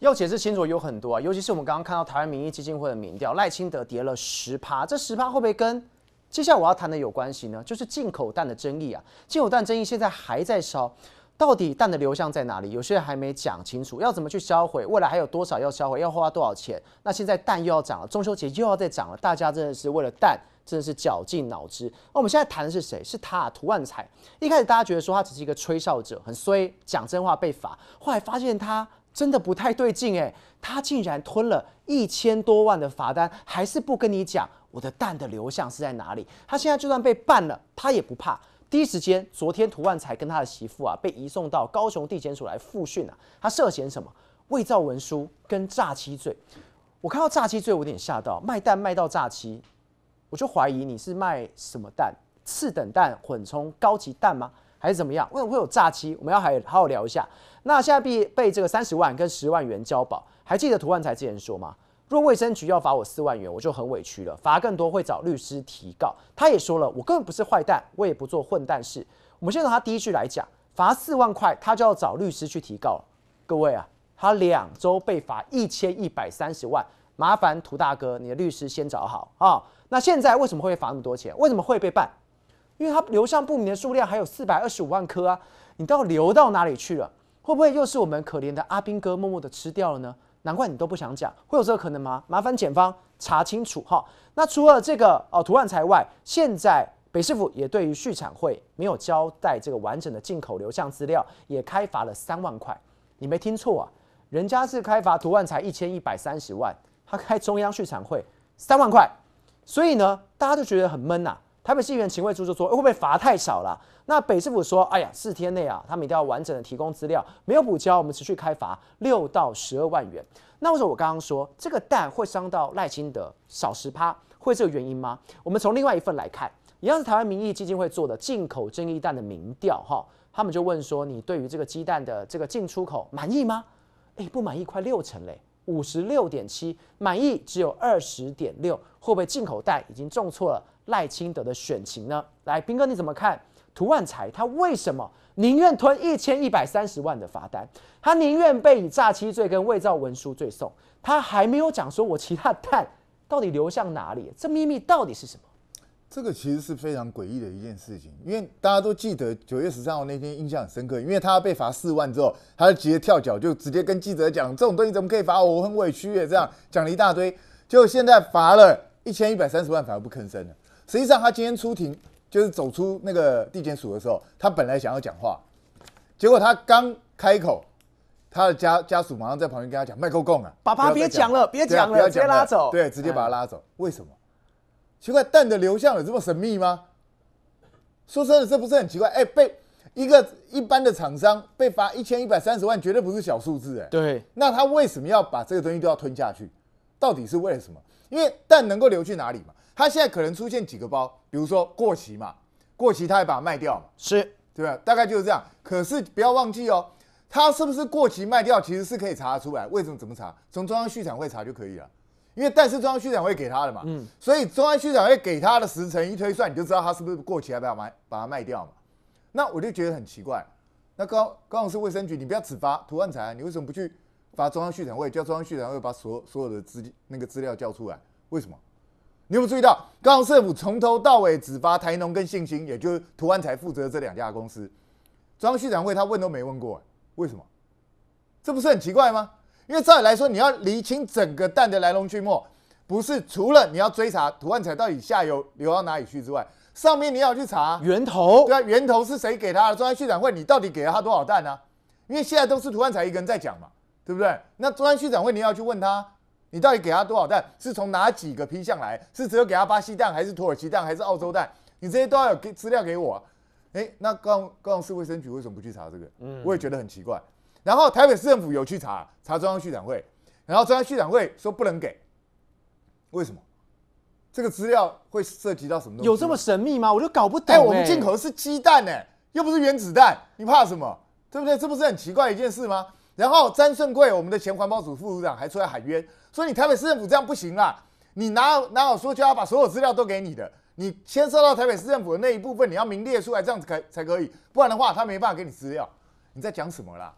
要解释清楚有很多啊，尤其是我们刚刚看到台湾民意基金会的民调，赖清德跌了十趴，这十趴会不会跟接下来我要谈的有关系呢？就是进口蛋的争议啊，进口蛋争议现在还在烧，到底蛋的流向在哪里？有些人还没讲清楚，要怎么去销毁？未来还有多少要销毁？要花多少钱？那现在蛋又要涨了，中秋节又要再涨了，大家真的是为了蛋，真的是绞尽脑汁。那我们现在谈的是谁？是他涂万才。一开始大家觉得说他只是一个吹哨者，很衰，讲真话被罚，后来发现他。真的不太对劲哎，他竟然吞了一千多万的罚单，还是不跟你讲我的蛋的流向是在哪里。他现在就算被办了，他也不怕。第一时间，昨天涂万才跟他的媳妇啊被移送到高雄地检署来复讯了。他涉嫌什么？伪造文书跟诈欺罪。我看到诈欺罪，我有点吓到。卖蛋卖到诈欺，我就怀疑你是卖什么蛋？次等蛋混充高级蛋吗？还是怎么样？为什么会有诈欺？我们要好好聊一下。那现在被被这个三十万跟十万元交保，还记得涂万才之前说吗？若卫生局要罚我四万元，我就很委屈了。罚更多会找律师提告。他也说了，我根本不是坏蛋，我也不做混蛋事。我们先从他第一句来讲，罚四万块，他就要找律师去提告。各位啊，他两周被罚一千一百三十万，麻烦涂大哥，你的律师先找好啊。那现在为什么会罚那么多钱？为什么会被办？因为它流向不明的数量还有四百二十五万颗啊，你到流到哪里去了？会不会又是我们可怜的阿斌哥默默的吃掉了呢？难怪你都不想讲，会有这个可能吗？麻烦检方查清楚哈。那除了这个哦，图案材外，现在北市府也对于续产会没有交代这个完整的进口流向资料，也开罚了三万块。你没听错啊，人家是开罚图案才一千一百三十万，他开中央续产会三万块，所以呢，大家都觉得很闷呐。台北市议员秦惠珠就说：“会不会罚太少了？”那北市府说：“哎呀，四天内啊，他们一定要完整的提供资料，没有补交，我们持续开罚六到十二万元。”那为什么我刚刚说这个蛋会伤到赖清德少十趴，会这个原因吗？我们从另外一份来看，一样是台湾民意基金会做的进口争议蛋的民调，哈，他们就问说：“你对于这个鸡蛋的这个进出口满意吗？”哎，不满意快六成嘞。五十六点七满意，只有二十点六，会不会进口袋已经中错了赖清德的选情呢？来，斌哥你怎么看？涂万才他为什么宁愿吞一千一百三十万的罚单，他宁愿被以诈欺罪跟伪造文书罪送，他还没有讲说我其他蛋到底流向哪里，这秘密到底是什么？这个其实是非常诡异的一件事情，因为大家都记得九月十三号那天印象很深刻，因为他要被罚四万之后，他就直接跳脚，就直接跟记者讲这种东西怎么可以罚我，我很委屈耶，这样讲了一大堆，结果现在罚了一千一百三十万反而不吭声了。实际上他今天出庭就是走出那个地检署的时候，他本来想要讲话，结果他刚开口，他的家家属马上在旁边跟他讲麦克共啊，爸爸别讲了，别讲了，直接拉走，对，直接把他拉走，为什么？奇怪，蛋的流向有这么神秘吗？说真的，这不是很奇怪？哎，被一个一般的厂商被罚一千一百三十万，绝对不是小数字哎。对。那他为什么要把这个东西都要吞下去？到底是为了什么？因为蛋能够流去哪里嘛？它现在可能出现几个包，比如说过期嘛，过期他会把它卖掉嘛？是，对吧？大概就是这样。可是不要忘记哦，它是不是过期卖掉，其实是可以查得出来。为什么？怎么查？从中央畜产会查就可以了。因为但是中央区长会给他的嘛，嗯，所以中央区长会给他的时辰一推算，你就知道他是不是过期，要不要买，把它卖掉嘛。那我就觉得很奇怪。那刚刚雄是卫生局，你不要只罚涂万财，你为什么不去罚中央区长会，叫中央区长会把所所有的资那个资料交出来？为什么？你有没有注意到，高雄市政府从头到尾只罚台农跟信心，也就是涂万财负责这两家公司，中央区长会他问都没问过，为什么？这不是很奇怪吗？因为照理来说，你要理清整个蛋的来龙去脉，不是除了你要追查涂万才到底下游流到哪里去之外，上面你要去查源头。对啊，源头是谁给他的？中央区展会，你到底给了他多少蛋呢？因为现在都是涂万才一个人在讲嘛，对不对？那中央区展会，你要去问他，你到底给他多少蛋？是从哪几个批向来？是只有给他巴西蛋，还是土耳其蛋，还是澳洲蛋？你这些都要有资料给我。哎，那高雄市卫生局为什么不去查这个？嗯，我也觉得很奇怪。然后台北市政府有去查查中央畜展会，然后中央畜展会说不能给，为什么？这个资料会涉及到什么东西？有这么神秘吗？我就搞不懂。哎，我们进口的是鸡蛋呢，又不是原子弹，你怕什么？对不对？这不是很奇怪一件事吗？然后詹顺贵，我们的前环保组副组长还出来喊冤，说你台北市政府这样不行啦，你哪有哪有说就要把所有资料都给你的，你先收到台北市政府的那一部分，你要明列出来，这样子才才可以，不然的话他没办法给你资料。你在讲什么啦？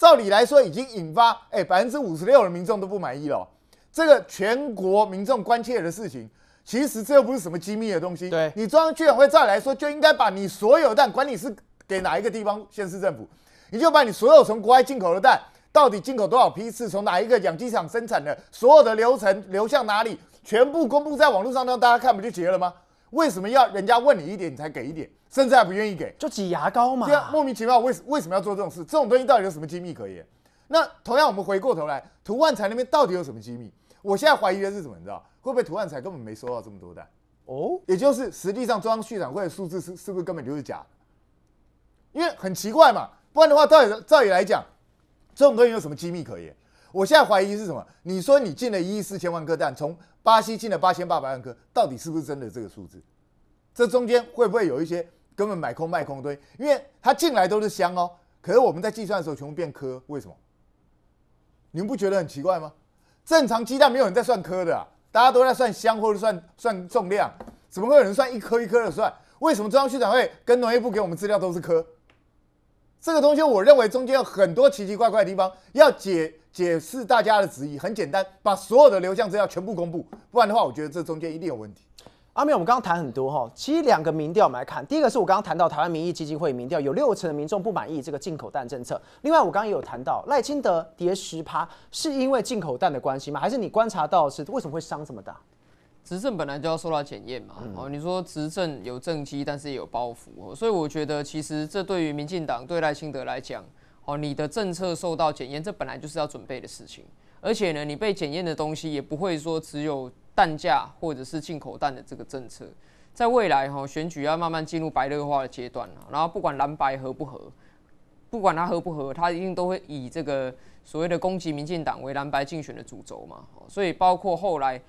照理来说，已经引发哎百分之五十六的民众都不满意了。这个全国民众关切的事情，其实这又不是什么机密的东西。对，你中央居委会再来说，就应该把你所有蛋，管你是给哪一个地方县市政府，你就把你所有从国外进口的蛋，到底进口多少批次，从哪一个养鸡场生产的，所有的流程流向哪里，全部公布在网络上，让大家看不就结了吗？为什么要人家问你一点，你才给一点？甚至还不愿意给，就挤牙膏嘛？对啊，莫名其妙，为什为什么要做这种事？这种东西到底有什么机密可言？那同样，我们回过头来，涂万才那边到底有什么机密？我现在怀疑的是什么？你知道，会不会涂万才根本没收到这么多单？哦，也就是实际上中央续展会的数字是是不是根本就是假？因为很奇怪嘛，不然的话，照照理来讲，这种东西有什么机密可言？我现在怀疑是什么？你说你进了一亿四千万颗蛋，从巴西进了八千八百万颗，到底是不是真的这个数字？这中间会不会有一些？根本买空卖空对，因为它进来都是箱哦，可是我们在计算的时候全部变颗，为什么？你们不觉得很奇怪吗？正常鸡蛋没有人在算颗的，大家都在算箱或者算算重量，怎么会有人算一颗一颗的算？为什么中央区长会跟农业部给我们资料都是颗？这个东西我认为中间有很多奇奇怪怪的地方，要解解释大家的质疑，很简单，把所有的流向资料全部公布，不然的话，我觉得这中间一定有问题。阿明，我们刚刚谈很多哈，其实两个民调我们来看，第一个是我刚刚谈到台湾民意基金会民调，有六成的民众不满意这个进口蛋政策。另外，我刚刚也有谈到赖清德跌十趴，是因为进口蛋的关系吗？还是你观察到是为什么会伤这么大？执政本来就要受到检验嘛，哦，你说执政有政绩，但是也有包袱，所以我觉得其实这对于民进党对赖清德来讲，哦，你的政策受到检验，这本来就是要准备的事情。而且呢，你被检验的东西也不会说只有弹价或者是进口弹的这个政策，在未来哈，选举要慢慢进入白热化的阶段了。然后不管蓝白合不合，不管它合不合，它一定都会以这个所谓的攻击民进党为蓝白竞选的主轴嘛。所以包括后来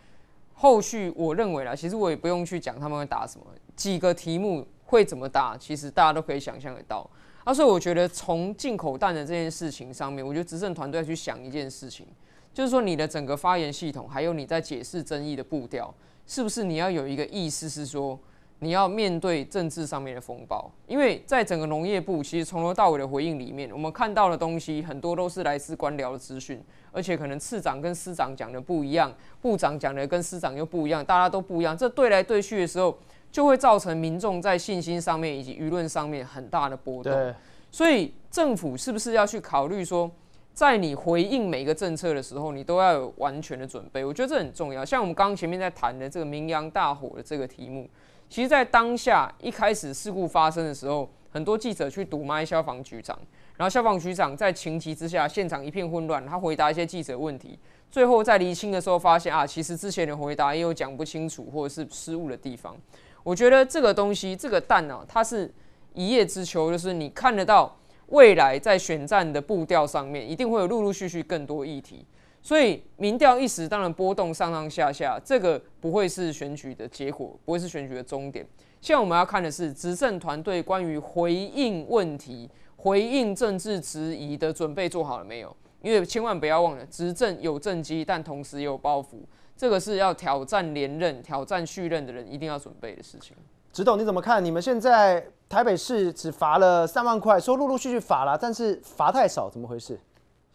后续，我认为啦，其实我也不用去讲他们会打什么几个题目会怎么打，其实大家都可以想象得到。啊，所以我觉得从进口弹的这件事情上面，我觉得执政团队要去想一件事情。就是说，你的整个发言系统，还有你在解释争议的步调，是不是你要有一个意思是说你要面对政治上面的风暴？因为在整个农业部，其实从头到尾的回应里面，我们看到的东西很多都是来自官僚的资讯，而且可能次长跟司长讲的不一样，部长讲的跟司长又不一样，大家都不一样，这对来对去的时候，就会造成民众在信心上面以及舆论上面很大的波动。所以政府是不是要去考虑说？在你回应每一个政策的时候，你都要有完全的准备，我觉得这很重要。像我们刚刚前面在谈的这个名阳大火的这个题目，其实，在当下一开始事故发生的时候，很多记者去堵麦消防局长，然后消防局长在情急之下，现场一片混乱，他回答一些记者问题，最后在厘清的时候发现啊，其实之前的回答也有讲不清楚或者是失误的地方。我觉得这个东西，这个蛋啊，它是一叶知秋，就是你看得到。未来在选战的步调上面，一定会有陆陆续续更多议题，所以民调一时当然波动上上下下，这个不会是选举的结果，不会是选举的终点。现在我们要看的是执政团队关于回应问题、回应政治质疑的准备做好了没有？因为千万不要忘了，执政有政绩，但同时也有包袱，这个是要挑战连任、挑战续任的人一定要准备的事情。指导你怎么看？你们现在？台北市只罚了三万块，说陆陆续续罚了，但是罚太少，怎么回事？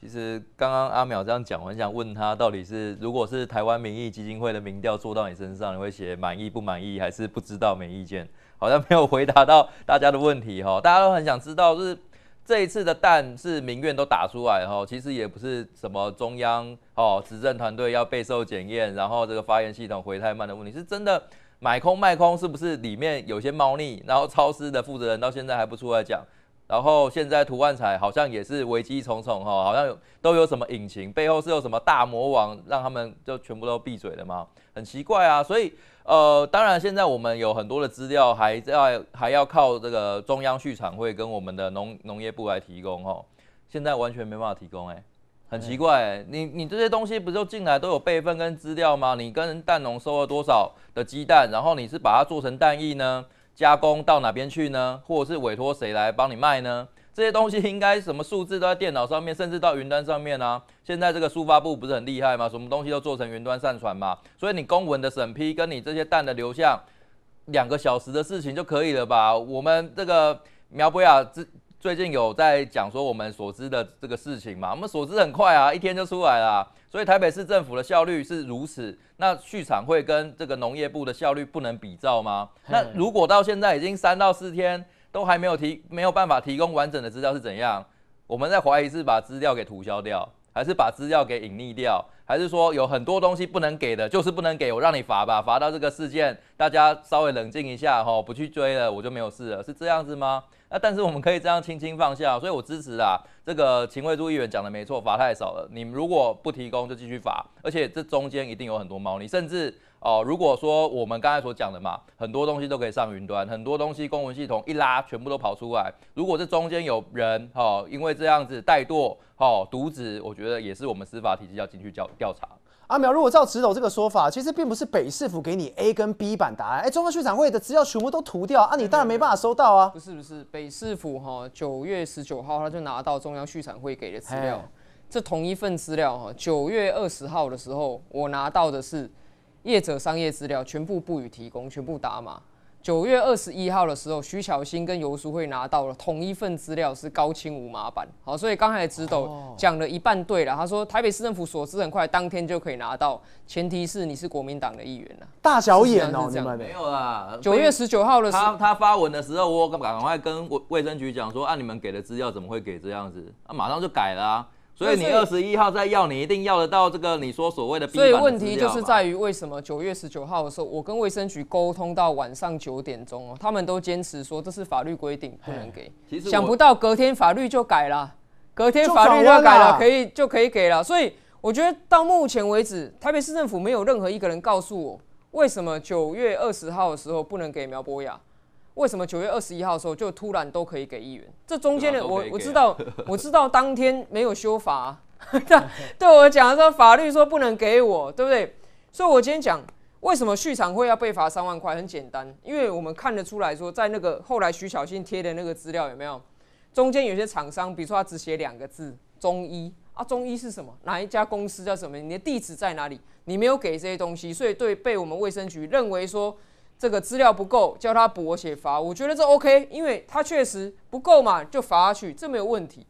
其实刚刚阿淼这样讲，我想问他，到底是如果是台湾民意基金会的民调做到你身上，你会写满意不满意，还是不知道没意见？好像没有回答到 大家的问题哈，大家都很想知道，就是这一次的弹是民怨都打出来哈，其实也不是什么中央哦执政团队要备受检验，然后这个发言系统回太慢的问题，是真的。买空卖空是不是里面有些猫腻？然后超市的负责人到现在还不出来讲。然后现在图万彩好像也是危机重重哈，好像都有什么隐情，背后是有什么大魔王让他们就全部都闭嘴了吗？很奇怪啊。所以呃，当然现在我们有很多的资料，还要还要靠这个中央畜产会跟我们的农农业部来提供哈，现在完全没办法提供哎。很奇怪，你你这些东西不就进来都有备份跟资料吗？你跟蛋农收了多少的鸡蛋？然后你是把它做成蛋液呢，加工到哪边去呢？或者是委托谁来帮你卖呢？这些东西应该什么数字都在电脑上面，甚至到云端上面啊。现在这个发布不是很厉害吗？什么东西都做成云端上传嘛。所以你公文的审批跟你这些蛋的流向，两个小时的事情就可以了吧？我们这个苗博雅之。最近有在讲说我们所知的这个事情嘛？我们所知很快啊，一天就出来了。所以台北市政府的效率是如此，那畜产会跟这个农业部的效率不能比照吗？那如果到现在已经三到四天都还没有提，没有办法提供完整的资料是怎样？我们在怀疑是把资料给涂销掉，还是把资料给隐匿掉，还是说有很多东西不能给的，就是不能给，我让你罚吧，罚到这个事件，大家稍微冷静一下哈，不去追了，我就没有事了，是这样子吗？那但是我们可以这样轻轻放下，所以我支持啊。这个秦惠珠议员讲的没错，罚太少了。你们如果不提供就继续罚，而且这中间一定有很多猫腻。甚至哦，如果说我们刚才所讲的嘛，很多东西都可以上云端，很多东西公文系统一拉全部都跑出来。如果这中间有人哦，因为这样子怠惰哦，渎职，我觉得也是我们司法体系要进去调调查。阿苗，如果照直斗这个说法，其实并不是北市府给你 A 跟 B 版答案。哎，中央畜产会的资料全部都涂掉啊，你当然没办法收到啊。不是不是，北市府哈，九月十九号他就拿到中央畜产会给的资料。这同一份资料哈，九月二十号的时候，我拿到的是业者商业资料，全部不予提供，全部打码。九月二十一号的时候，徐巧芯跟游淑慧拿到了同一份资料，是高清无码版。好，所以刚才直斗讲了一半对了，他说台北市政府所知很快，当天就可以拿到，前提是你是国民党的议员啦。大小眼哦，这样没？有啦。九月十九号的时，他发文的时候，我赶快跟卫卫生局讲说，按你们给的资料，怎么会给这样子？啊，马上就改啦。所以你二十一号再要，你一定要得到这个你说所谓的。所以问题就是在于为什么九月十九号的时候，我跟卫生局沟通到晚上九点钟哦，他们都坚持说这是法律规定不能给。想不到隔天法律就改了，隔天法律就改了，可以就可以给了。所以我觉得到目前为止，台北市政府没有任何一个人告诉我为什么九月二十号的时候不能给苗博雅。为什么九月二十一号的时候就突然都可以给一元？这中间的我我知道，我知道当天没有修法，对对我讲说法律说不能给我，对不对？所以我今天讲为什么续场会要被罚三万块，很简单，因为我们看得出来说，在那个后来徐小新贴的那个资料有没有？中间有些厂商，比如说他只写两个字“中医”啊，“中医”是什么？哪一家公司叫什么？你的地址在哪里？你没有给这些东西，所以对被我们卫生局认为说。这个资料不够，叫他补，我写罚，我觉得这 OK，因为他确实不够嘛，就罚下去，这没有问题。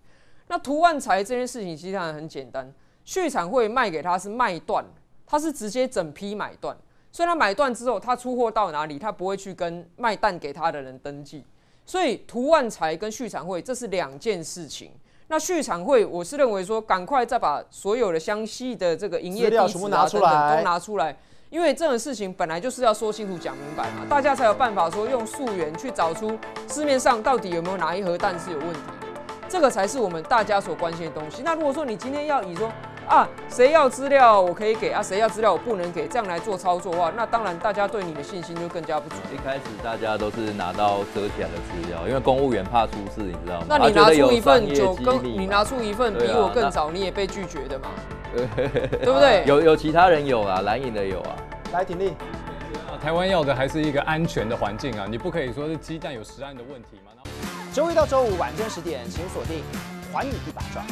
那涂万才这件事情其实很简单，旭产会卖给他是卖断，他是直接整批买断，所以他买断之后，他出货到哪里，他不会去跟卖蛋给他的人登记，所以涂万才跟旭产会这是两件事情。那旭产会我是认为说，赶快再把所有的详细的这个营业地料全部拿出来，都拿出来。因为这种事情本来就是要说清楚、讲明白嘛，大家才有办法说用溯源去找出市面上到底有没有哪一盒蛋是有问题，这个才是我们大家所关心的东西。那如果说你今天要以说啊，谁要资料我可以给啊，谁要资料我不能给这样来做操作的话，那当然大家对你的信心就更加不足。一开始大家都是拿到遮起来的资料，因为公务员怕出事，你知道吗？那你拿出一份，就跟你拿出一份比我更早，你也被拒绝的嘛，对不对？有有其他人有啊，蓝影的有啊。来挺立，啊，台湾要的还是一个安全的环境啊！你不可以说是鸡蛋有食安的问题吗？周一到周五晚间十点，请锁定《还你一把抓》。